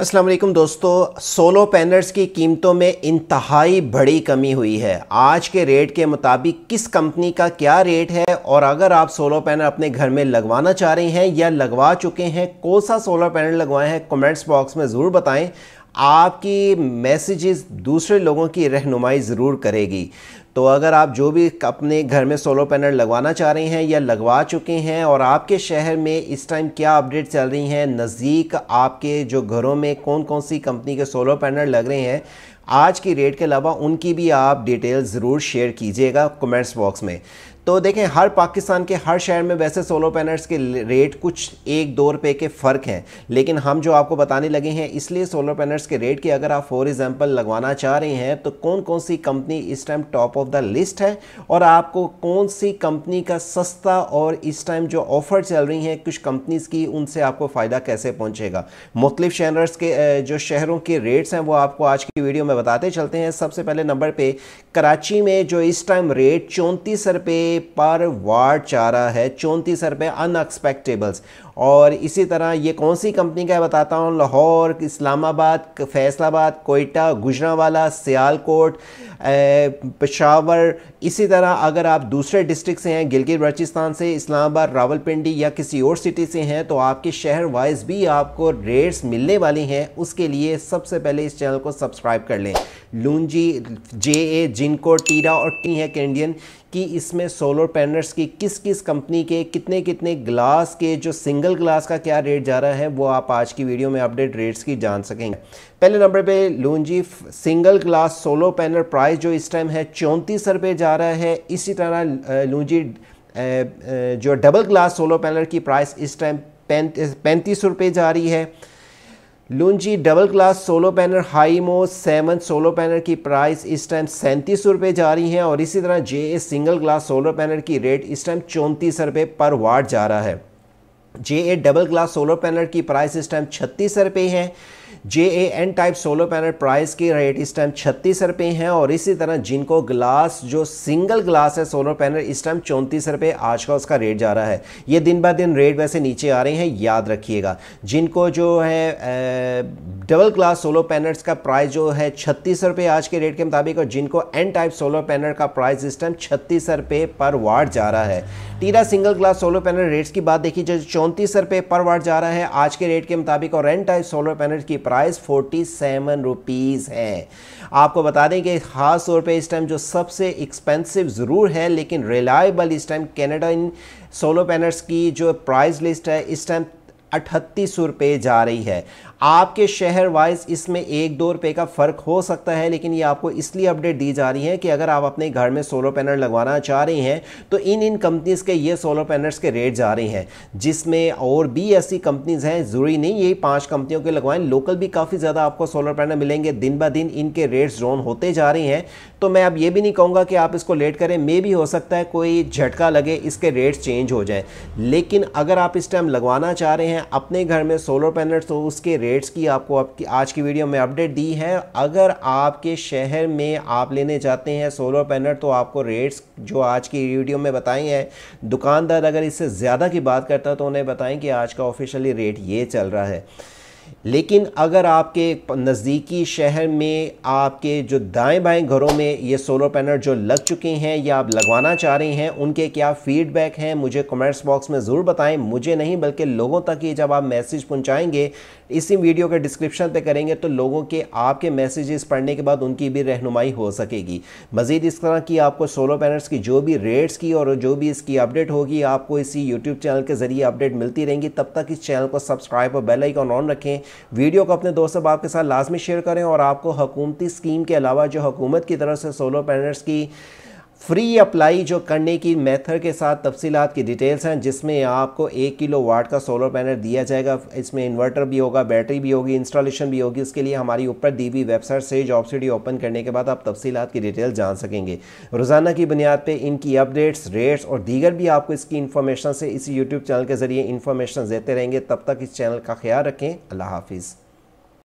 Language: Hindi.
अस्सलाम वालेकुम दोस्तों सोलो पैनल्स की कीमतों में इंतहाई बड़ी कमी हुई है आज के रेट के मुताबिक किस कंपनी का क्या रेट है और अगर आप सोलो पैनल अपने घर में लगवाना चाह रहे हैं या लगवा चुके हैं कौन सा सोलर पैनल लगवाए हैं कमेंट्स बॉक्स में ज़रूर बताएं आपकी मैसेजेस दूसरे लोगों की रहनुमाई ज़रूर करेगी तो अगर आप जो भी अपने घर में सोलर पैनल लगवाना चाह रहे हैं या लगवा चुके हैं और आपके शहर में इस टाइम क्या अपडेट चल रही हैं नज़दीक आपके जो घरों में कौन कौन सी कंपनी के सोलर पैनल लग रहे हैं आज की रेट के अलावा उनकी भी आप डिटेल ज़रूर शेयर कीजिएगा कमेंट्स बॉक्स में तो देखें हर पाकिस्तान के हर शहर में वैसे सोलर पैनल्स के रेट कुछ एक दो रुपए के फ़र्क हैं लेकिन हम जो आपको बताने लगे हैं इसलिए सोलर पैनल्स के रेट की अगर आप फॉर एग्ज़ाम्पल लगवाना चाह रहे हैं तो कौन कौन सी कंपनी इस time top of the list है और आपको कौन सी कंपनी का सस्ता और इस टाइम जो ऑफ़र चल रही हैं कुछ कंपनीज़ की उनसे आपको फ़ायदा कैसे पहुँचेगा मुख्तफ शहरस के जो शहरों के रेट्स हैं वो आपको आज की वीडियो में बताते चलते हैं सबसे पहले नंबर पर कराची में जो इस टाइम रेट चौंतीस रुपये पर वार्ड चारा है चौंतीस रुपये अनएक्सपेक्टेबल्स और इसी तरह ये कौन सी कंपनी का है बताता हूँ लाहौर इस्लामाबाद फैसलाबाद कोयटा गुजरावाला सियालकोट पेशावर इसी तरह अगर आप दूसरे डिस्ट्रिक्ट से हैं गिलगित बलचिस्तान से इस्लामाबाद रावलपिंडी या किसी और सिटी से हैं तो आपके शहर वाइज भी आपको रेट्स मिलने वाली हैं उसके लिए सबसे पहले इस चैनल को सब्सक्राइब कर लें लूंजी जे ए जिनको टीरा और टी है कैंडियन कि इसमें सोलर पैनल्स की किस किस कंपनी के कितने कितने ग्लास के जो सिंगल ग्लास का क्या रेट जा रहा है वो आप आज की वीडियो में अपडेट रेट्स की जान सकेंगे पहले नंबर पे Longi single glass solar panel price जो इस टाइम है चौंतीस रुपये जा रहा है इसी तरह लूंजी जो डबल ग्लास सोलर पैनल की प्राइस इस टाइम पैंतीस रुपये जा रही है Longi double class solar panel hi mo seven solar panel की प्राइस इस टाइम सैंतीस रुपये जा रही है और इसी तरह J A single glass solar panel की रेट इस टाइम चौंतीस रुपये पर वाट जा रहा है J A double glass solar panel की प्राइस इस टाइम छत्तीस रुपये है J A N type solar panel price की रेट इस टाइम छत्तीस रुपये हैं और इसी तरह जिनको ग्लास जो सिंगल ग्लास है सोलर पैनल इस टाइम चौंतीस रुपये आज का उसका रेट जा रहा है ये दिन ब दिन रेट वैसे नीचे आ रहे हैं याद रखिएगा जिनको जो है डबल ग्लास सोलर पैनल्स का प्राइस जो है छत्तीस रुपये आज के रेट के मुताबिक और जिनको एन टाइप सोलर पैनल का प्राइस इस टाइम छत्तीस रुपये पर वाट जा रहा है टीरा single glass solar panel rates की बात देखिए जो तो चौंतीस रुपये पर वाट जा रहा है आज के रेट के मुताबिक और रेंट टाइप सोलर पैनल की प्राइस फोर्टी सेवन रुपीज़ है आपको बता दें कि खास तौर पर इस टाइम जो सबसे एक्सपेंसिव ज़रूर है लेकिन रिलायबल इस time Canadian solar panels की जो प्राइस लिस्ट है इस टाइम अठतीस रुपये जा रही है आपके शहर वाइज इसमें एक दो रुपये का फ़र्क हो सकता है लेकिन ये आपको इसलिए अपडेट दी जा रही है कि अगर आप अपने घर में सोलर पैनल लगवाना चाह रही हैं तो इन इन कंपनीज़ के ये सोलर पैनल्स के रेट जा रहे हैं जिसमें और भी ऐसी कंपनीज़ हैं ज़रूरी नहीं यही पाँच कंपनियों के लगवाएं लोकल भी काफ़ी ज़्यादा आपको सोलर पैनल मिलेंगे दिन ब दिन इनके रेट्स ड्रोन होते जा रहे हैं तो मैं अब ये भी नहीं कहूँगा कि आप इसको लेट करें मे भी हो सकता है कोई झटका लगे इसके रेट्स चेंज हो जाए लेकिन अगर आप इस टाइम लगवाना चाह रहे हैं हैं अपने घर में सोलर पैनल्स तो उसके रेट्स की आपको आपकी आज की वीडियो में अपडेट दी है अगर आपके शहर में आप लेने जाते हैं सोलर पैनल तो आपको रेट्स जो आज की वीडियो में बताए हैं दुकानदार अगर इससे ज़्यादा की बात करता तो उन्हें बताएं कि आज का ऑफिशियली रेट ये चल रहा है लेकिन अगर आपके नज़दीकी शहर में आपके जो दाएं बाएं घरों में ये सोलर पैनल जो लग चुके हैं या आप लगवाना चाह रहे हैं उनके क्या फ़ीडबैक हैं मुझे कमेंट्स बॉक्स में ज़रूर बताएं मुझे नहीं बल्कि लोगों तक ये जब आप मैसेज पहुंचाएंगे इसी वीडियो के डिस्क्रिप्शन पे करेंगे तो लोगों के आपके मैसेजेस पढ़ने के बाद उनकी भी रहनुमाई हो सकेगी मज़ीद इस तरह की आपको सोलो पैनल्स की जो भी रेट्स की और जो भी इसकी अपडेट होगी आपको इसी यूट्यूब चैनल के ज़रिए अपडेट मिलती रहेंगी तब तक इस चैनल को सब्सक्राइब और बेलाइकॉन ऑन रखें वीडियो को अपने दोस्त आपके साथ लाजमी शेयर करें और आपको हकूमती स्कीम के अलावा जो हकूमत की तरफ से सोलर पैनल्स की फ्री अप्लाई जो करने की मेथड के साथ तफसीलात की डिटेल्स हैं जिसमें आपको एक किलो वाट का सोलर पैनल दिया जाएगा इसमें इन्वर्टर भी होगा बैटरी भी होगी इंस्टॉलेशन भी होगी इसके लिए हमारी ऊपर दी वी वेबसाइट से जॉब सीडी ओपन करने के बाद आप तफसीलात की डिटेल जान सकेंगे रोज़ाना की बुनियाद पर इनकी अपडेट्स रेट्स और दीगर भी आपको इसकी इन्फॉर्मेशन से इसी यूट्यूब चैनल के ज़रिए इन्फॉर्मेशन देते रहेंगे तब तक इस चैनल का ख्याल रखें अल्लाह हाफिज़